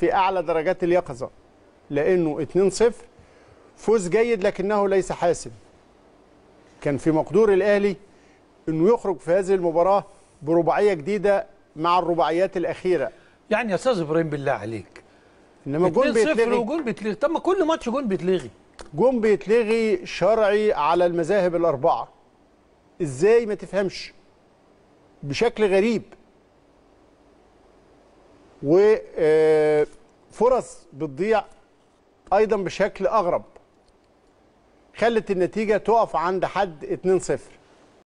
في أعلى درجات اليقظة لأنه 2-0 فوز جيد لكنه ليس حاسم كان في مقدور الأهلي أنه يخرج في هذه المباراة برباعية جديدة مع الرباعيات الأخيرة يعني يا أستاذ إبراهيم بالله عليك إنما جون بيتلغي وجون بيتلغي طب ما كل ماتش جون بيتلغي جون بيتلغي شرعي على المذاهب الأربعة إزاي ما تفهمش بشكل غريب وفرص آه، بتضيع ايضا بشكل اغرب خلت النتيجه تقف عند حد 2-0